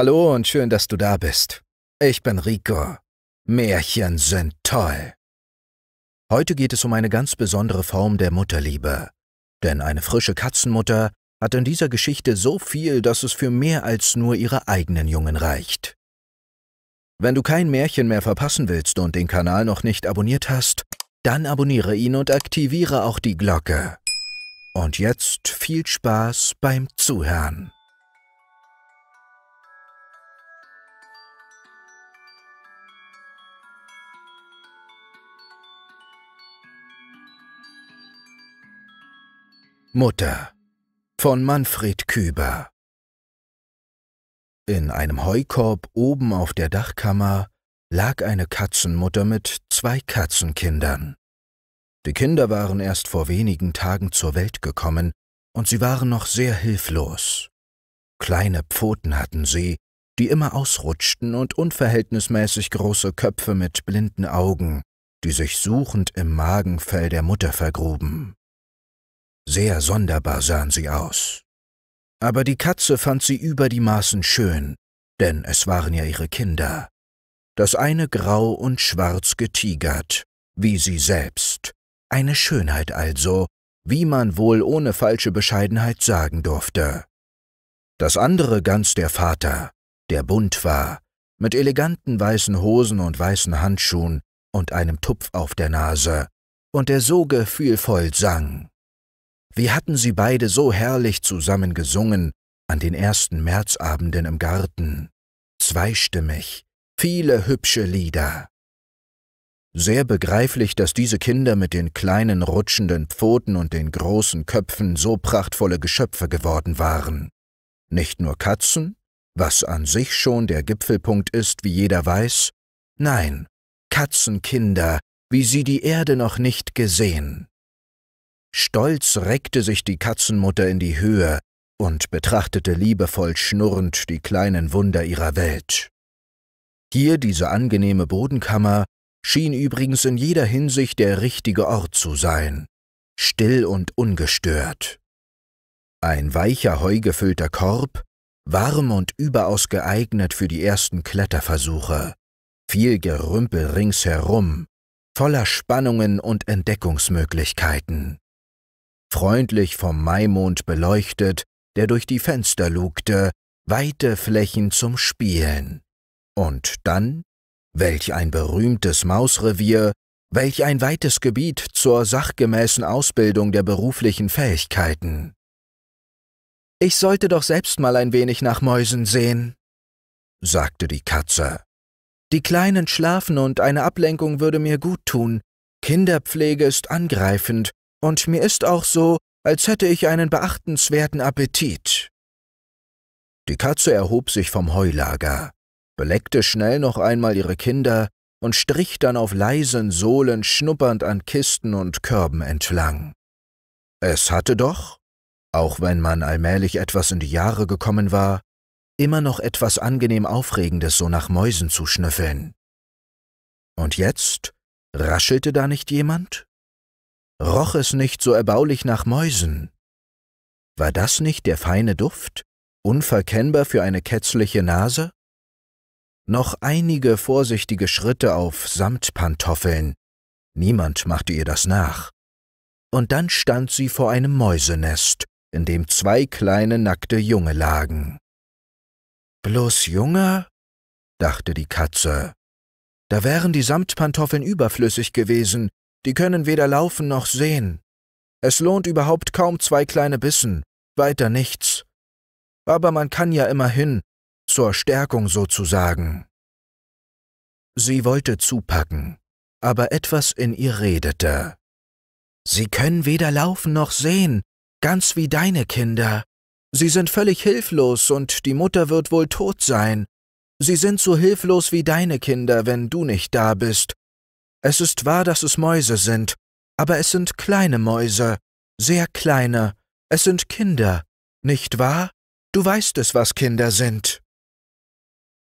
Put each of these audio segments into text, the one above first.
Hallo und schön, dass du da bist. Ich bin Rico. Märchen sind toll. Heute geht es um eine ganz besondere Form der Mutterliebe. Denn eine frische Katzenmutter hat in dieser Geschichte so viel, dass es für mehr als nur ihre eigenen Jungen reicht. Wenn du kein Märchen mehr verpassen willst und den Kanal noch nicht abonniert hast, dann abonniere ihn und aktiviere auch die Glocke. Und jetzt viel Spaß beim Zuhören. Mutter von Manfred Küber In einem Heukorb oben auf der Dachkammer lag eine Katzenmutter mit zwei Katzenkindern. Die Kinder waren erst vor wenigen Tagen zur Welt gekommen, und sie waren noch sehr hilflos. Kleine Pfoten hatten sie, die immer ausrutschten und unverhältnismäßig große Köpfe mit blinden Augen, die sich suchend im Magenfell der Mutter vergruben. Sehr sonderbar sahen sie aus. Aber die Katze fand sie über die Maßen schön, denn es waren ja ihre Kinder. Das eine grau und schwarz getigert, wie sie selbst. Eine Schönheit also, wie man wohl ohne falsche Bescheidenheit sagen durfte. Das andere ganz der Vater, der bunt war, mit eleganten weißen Hosen und weißen Handschuhen und einem Tupf auf der Nase, und der so gefühlvoll sang. Wie hatten sie beide so herrlich zusammen gesungen an den ersten Märzabenden im Garten, zweistimmig, viele hübsche Lieder. Sehr begreiflich, dass diese Kinder mit den kleinen rutschenden Pfoten und den großen Köpfen so prachtvolle Geschöpfe geworden waren. Nicht nur Katzen, was an sich schon der Gipfelpunkt ist, wie jeder weiß, nein, Katzenkinder, wie sie die Erde noch nicht gesehen. Stolz reckte sich die Katzenmutter in die Höhe und betrachtete liebevoll schnurrend die kleinen Wunder ihrer Welt. Hier diese angenehme Bodenkammer schien übrigens in jeder Hinsicht der richtige Ort zu sein, still und ungestört. Ein weicher, heugefüllter Korb, warm und überaus geeignet für die ersten Kletterversuche, viel Gerümpel ringsherum, voller Spannungen und Entdeckungsmöglichkeiten freundlich vom Maimond beleuchtet, der durch die Fenster lugte, weite Flächen zum Spielen. Und dann, welch ein berühmtes Mausrevier, welch ein weites Gebiet zur sachgemäßen Ausbildung der beruflichen Fähigkeiten. Ich sollte doch selbst mal ein wenig nach Mäusen sehen, sagte die Katze. Die Kleinen schlafen und eine Ablenkung würde mir gut tun. Kinderpflege ist angreifend und mir ist auch so, als hätte ich einen beachtenswerten Appetit. Die Katze erhob sich vom Heulager, beleckte schnell noch einmal ihre Kinder und strich dann auf leisen Sohlen schnuppernd an Kisten und Körben entlang. Es hatte doch, auch wenn man allmählich etwas in die Jahre gekommen war, immer noch etwas angenehm Aufregendes, so nach Mäusen zu schnüffeln. Und jetzt raschelte da nicht jemand? Roch es nicht so erbaulich nach Mäusen? War das nicht der feine Duft, unverkennbar für eine kätzliche Nase? Noch einige vorsichtige Schritte auf Samtpantoffeln, niemand machte ihr das nach. Und dann stand sie vor einem Mäusenest, in dem zwei kleine nackte Junge lagen. Bloß Junge? dachte die Katze. Da wären die Samtpantoffeln überflüssig gewesen, die können weder laufen noch sehen. Es lohnt überhaupt kaum zwei kleine Bissen, weiter nichts. Aber man kann ja immerhin, zur Stärkung sozusagen. Sie wollte zupacken, aber etwas in ihr redete. Sie können weder laufen noch sehen, ganz wie deine Kinder. Sie sind völlig hilflos und die Mutter wird wohl tot sein. Sie sind so hilflos wie deine Kinder, wenn du nicht da bist, es ist wahr, dass es Mäuse sind, aber es sind kleine Mäuse, sehr kleine, es sind Kinder, nicht wahr? Du weißt es, was Kinder sind.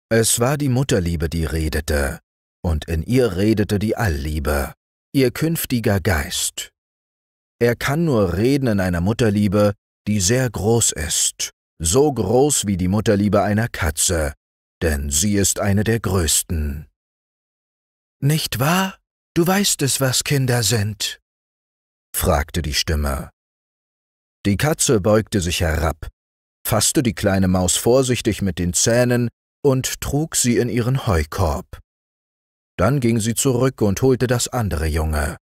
Es war die Mutterliebe, die redete, und in ihr redete die Allliebe, ihr künftiger Geist. Er kann nur reden in einer Mutterliebe, die sehr groß ist, so groß wie die Mutterliebe einer Katze, denn sie ist eine der größten. Nicht wahr? Du weißt es, was Kinder sind? fragte die Stimme. Die Katze beugte sich herab, fasste die kleine Maus vorsichtig mit den Zähnen und trug sie in ihren Heukorb. Dann ging sie zurück und holte das andere Junge.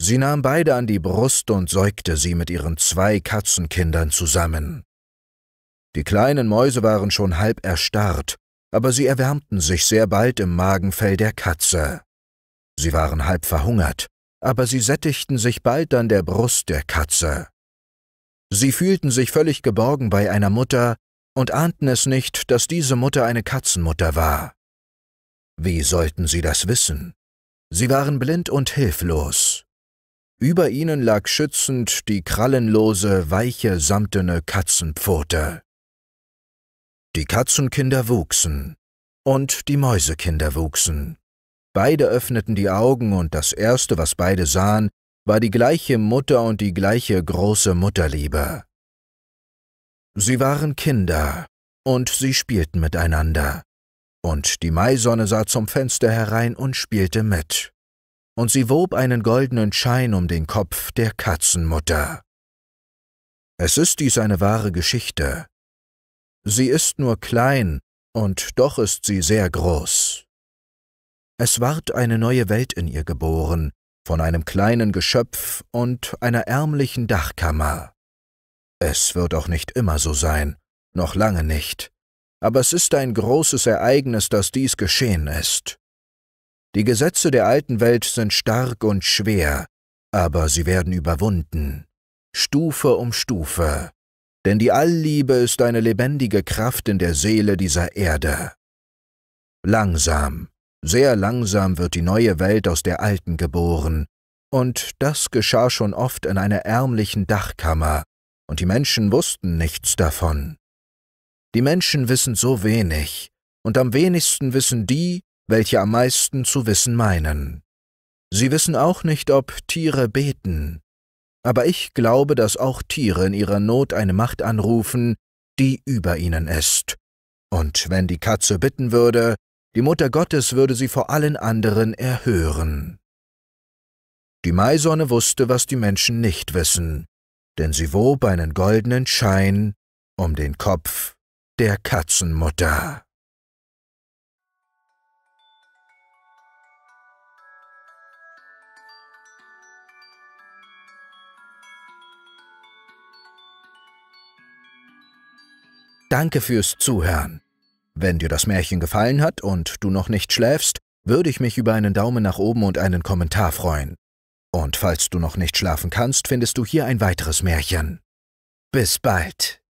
Sie nahm beide an die Brust und säugte sie mit ihren zwei Katzenkindern zusammen. Die kleinen Mäuse waren schon halb erstarrt, aber sie erwärmten sich sehr bald im Magenfell der Katze. Sie waren halb verhungert, aber sie sättigten sich bald an der Brust der Katze. Sie fühlten sich völlig geborgen bei einer Mutter und ahnten es nicht, dass diese Mutter eine Katzenmutter war. Wie sollten sie das wissen? Sie waren blind und hilflos. Über ihnen lag schützend die krallenlose, weiche, samtene Katzenpfote. Die Katzenkinder wuchsen und die Mäusekinder wuchsen. Beide öffneten die Augen und das Erste, was beide sahen, war die gleiche Mutter und die gleiche große Mutterliebe. Sie waren Kinder, und sie spielten miteinander. Und die Maisonne sah zum Fenster herein und spielte mit. Und sie wob einen goldenen Schein um den Kopf der Katzenmutter. Es ist dies eine wahre Geschichte. Sie ist nur klein, und doch ist sie sehr groß. Es ward eine neue Welt in ihr geboren, von einem kleinen Geschöpf und einer ärmlichen Dachkammer. Es wird auch nicht immer so sein, noch lange nicht, aber es ist ein großes Ereignis, dass dies geschehen ist. Die Gesetze der alten Welt sind stark und schwer, aber sie werden überwunden, Stufe um Stufe, denn die Allliebe ist eine lebendige Kraft in der Seele dieser Erde. Langsam, sehr langsam wird die neue Welt aus der alten geboren, und das geschah schon oft in einer ärmlichen Dachkammer, und die Menschen wussten nichts davon. Die Menschen wissen so wenig, und am wenigsten wissen die, welche am meisten zu wissen meinen. Sie wissen auch nicht, ob Tiere beten, aber ich glaube, dass auch Tiere in ihrer Not eine Macht anrufen, die über ihnen ist. Und wenn die Katze bitten würde, die Mutter Gottes würde sie vor allen anderen erhören. Die Maisonne wusste, was die Menschen nicht wissen, denn sie wob einen goldenen Schein um den Kopf der Katzenmutter. Danke fürs Zuhören. Wenn dir das Märchen gefallen hat und du noch nicht schläfst, würde ich mich über einen Daumen nach oben und einen Kommentar freuen. Und falls du noch nicht schlafen kannst, findest du hier ein weiteres Märchen. Bis bald!